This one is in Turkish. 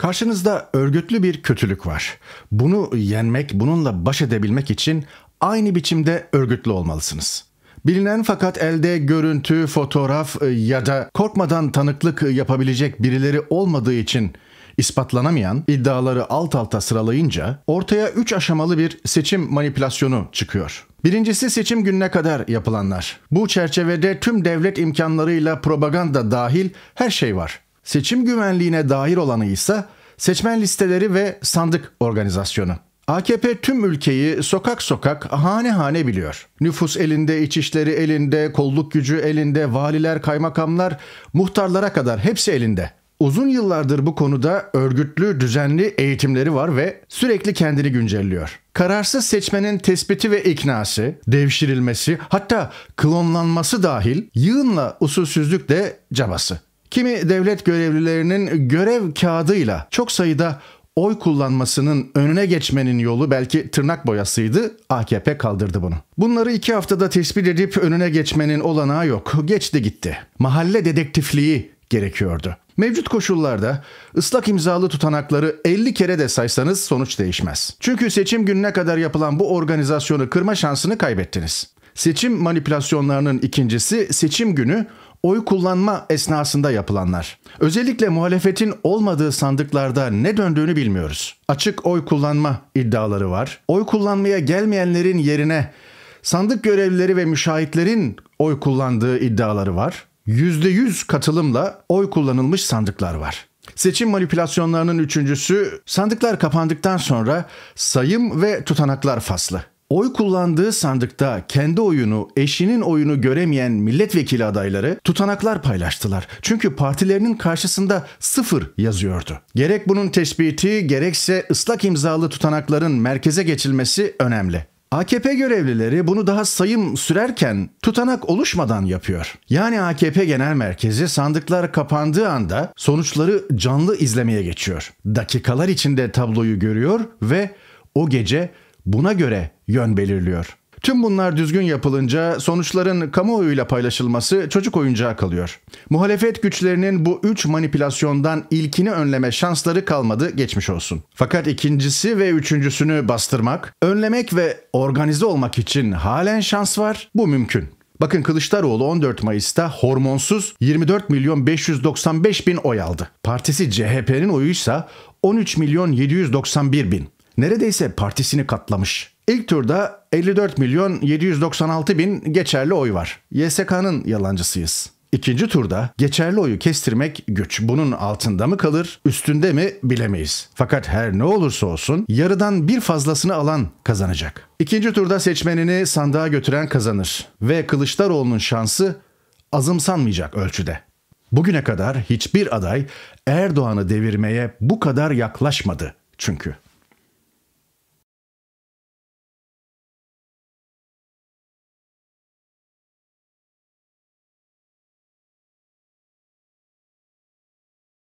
Karşınızda örgütlü bir kötülük var. Bunu yenmek, bununla baş edebilmek için aynı biçimde örgütlü olmalısınız. Bilinen fakat elde görüntü, fotoğraf e, ya da korkmadan tanıklık yapabilecek birileri olmadığı için ispatlanamayan iddiaları alt alta sıralayınca ortaya üç aşamalı bir seçim manipülasyonu çıkıyor. Birincisi seçim gününe kadar yapılanlar. Bu çerçevede tüm devlet imkanlarıyla propaganda dahil her şey var. Seçim güvenliğine dair olanı ise seçmen listeleri ve sandık organizasyonu. AKP tüm ülkeyi sokak sokak, hane hane biliyor. Nüfus elinde, içişleri elinde, kolluk gücü elinde, valiler, kaymakamlar, muhtarlara kadar hepsi elinde. Uzun yıllardır bu konuda örgütlü, düzenli eğitimleri var ve sürekli kendini güncelliyor. Kararsız seçmenin tespiti ve iknası, devşirilmesi, hatta klonlanması dahil yığınla usulsüzlük de cabası. Kimi devlet görevlilerinin görev kağıdıyla çok sayıda oy kullanmasının önüne geçmenin yolu belki tırnak boyasıydı. AKP kaldırdı bunu. Bunları iki haftada tespit edip önüne geçmenin olanağı yok. Geçti gitti. Mahalle dedektifliği gerekiyordu. Mevcut koşullarda ıslak imzalı tutanakları 50 kere de saysanız sonuç değişmez. Çünkü seçim gününe kadar yapılan bu organizasyonu kırma şansını kaybettiniz. Seçim manipülasyonlarının ikincisi seçim günü oy kullanma esnasında yapılanlar. Özellikle muhalefetin olmadığı sandıklarda ne döndüğünü bilmiyoruz. Açık oy kullanma iddiaları var. Oy kullanmaya gelmeyenlerin yerine sandık görevlileri ve müşahitlerin oy kullandığı iddiaları var. %100 katılımla oy kullanılmış sandıklar var. Seçim manipülasyonlarının üçüncüsü sandıklar kapandıktan sonra sayım ve tutanaklar faslı. Oy kullandığı sandıkta kendi oyunu, eşinin oyunu göremeyen milletvekili adayları tutanaklar paylaştılar. Çünkü partilerinin karşısında sıfır yazıyordu. Gerek bunun tespiti gerekse ıslak imzalı tutanakların merkeze geçilmesi önemli. AKP görevlileri bunu daha sayım sürerken tutanak oluşmadan yapıyor. Yani AKP Genel Merkezi sandıklar kapandığı anda sonuçları canlı izlemeye geçiyor. Dakikalar içinde tabloyu görüyor ve o gece buna göre yön belirliyor. Tüm bunlar düzgün yapılınca sonuçların kamuoyuyla paylaşılması çocuk oyuncağı kalıyor. Muhalefet güçlerinin bu üç manipülasyondan ilkini önleme şansları kalmadı geçmiş olsun. Fakat ikincisi ve üçüncüsünü bastırmak, önlemek ve organize olmak için halen şans var. Bu mümkün. Bakın Kılıçdaroğlu 14 Mayıs'ta hormonsuz 24 milyon 595 bin oy aldı. Partisi CHP'nin oyuysa 13 milyon 791 bin neredeyse partisini katlamış. İlk turda 54 milyon 796 bin geçerli oy var. YSK'nın yalancısıyız. İkinci turda geçerli oyu kestirmek güç. Bunun altında mı kalır, üstünde mi bilemeyiz. Fakat her ne olursa olsun yarıdan bir fazlasını alan kazanacak. İkinci turda seçmenini sandığa götüren kazanır ve Kılıçdaroğlu'nun şansı azımsanmayacak ölçüde. Bugüne kadar hiçbir aday Erdoğan'ı devirmeye bu kadar yaklaşmadı çünkü.